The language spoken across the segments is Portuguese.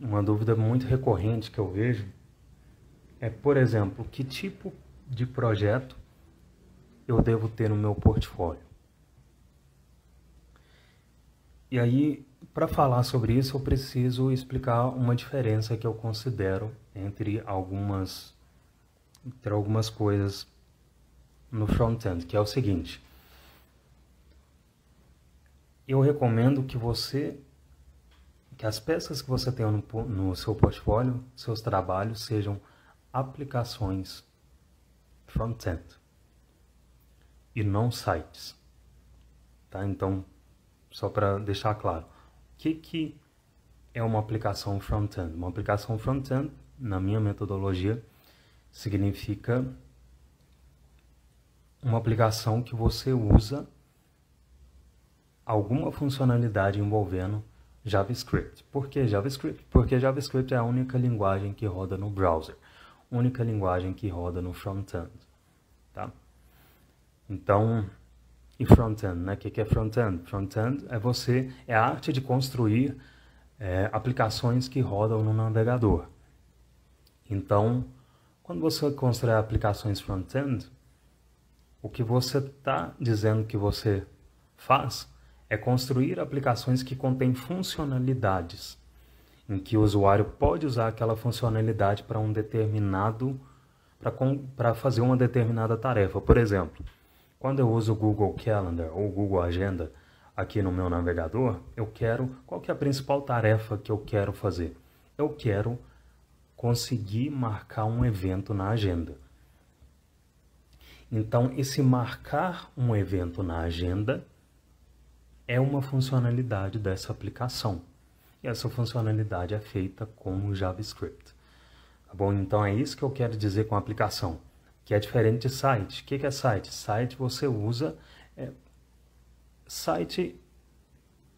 uma dúvida muito recorrente que eu vejo é, por exemplo, que tipo de projeto eu devo ter no meu portfólio? E aí, para falar sobre isso, eu preciso explicar uma diferença que eu considero entre algumas entre algumas coisas no front-end, que é o seguinte. Eu recomendo que você que as peças que você tem no, no seu portfólio, seus trabalhos, sejam aplicações front-end e não sites. Tá? Então, só para deixar claro, o que, que é uma aplicação front-end? Uma aplicação front-end, na minha metodologia, significa uma aplicação que você usa alguma funcionalidade envolvendo JavaScript. Por que JavaScript? Porque JavaScript é a única linguagem que roda no browser, única linguagem que roda no front-end, tá? Então, e front-end, né? O que, que é front-end? Front-end é você, é a arte de construir é, aplicações que rodam no navegador. Então, quando você constrói aplicações front-end, o que você está dizendo que você faz é construir aplicações que contêm funcionalidades, em que o usuário pode usar aquela funcionalidade para um determinado para fazer uma determinada tarefa. Por exemplo, quando eu uso o Google Calendar ou o Google Agenda aqui no meu navegador, eu quero qual que é a principal tarefa que eu quero fazer? Eu quero conseguir marcar um evento na agenda. Então, esse marcar um evento na agenda é uma funcionalidade dessa aplicação. E essa funcionalidade é feita com JavaScript. Tá bom? Então é isso que eu quero dizer com a aplicação, que é diferente de site. O que é site? Site você usa. É, site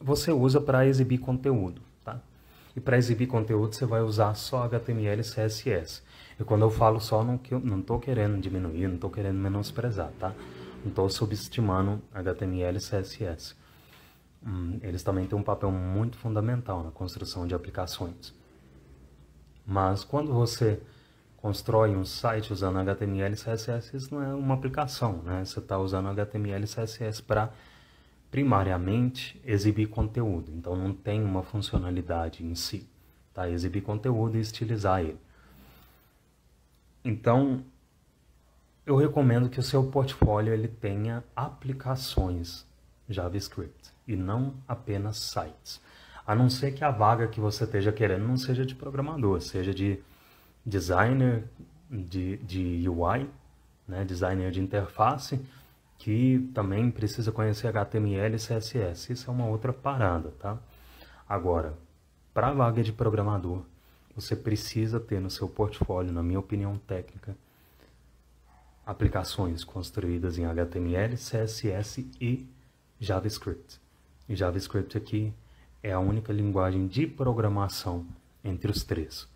você usa para exibir conteúdo. Tá? E para exibir conteúdo você vai usar só HTML e CSS. E quando eu falo só, não estou não querendo diminuir, não estou querendo menosprezar, tá? Não estou subestimando HTML e CSS eles também têm um papel muito fundamental na construção de aplicações. Mas quando você constrói um site usando HTML e CSS, isso não é uma aplicação, né? Você está usando HTML e CSS para primariamente exibir conteúdo, então não tem uma funcionalidade em si, tá? Exibir conteúdo e estilizar ele. Então, eu recomendo que o seu portfólio ele tenha aplicações JavaScript e não apenas sites. A não ser que a vaga que você esteja querendo não seja de programador, seja de designer de, de UI, né, designer de interface, que também precisa conhecer HTML e CSS. Isso é uma outra parada, tá? Agora, para a vaga de programador, você precisa ter no seu portfólio, na minha opinião técnica, aplicações construídas em HTML, CSS e JavaScript. E JavaScript aqui é a única linguagem de programação entre os três.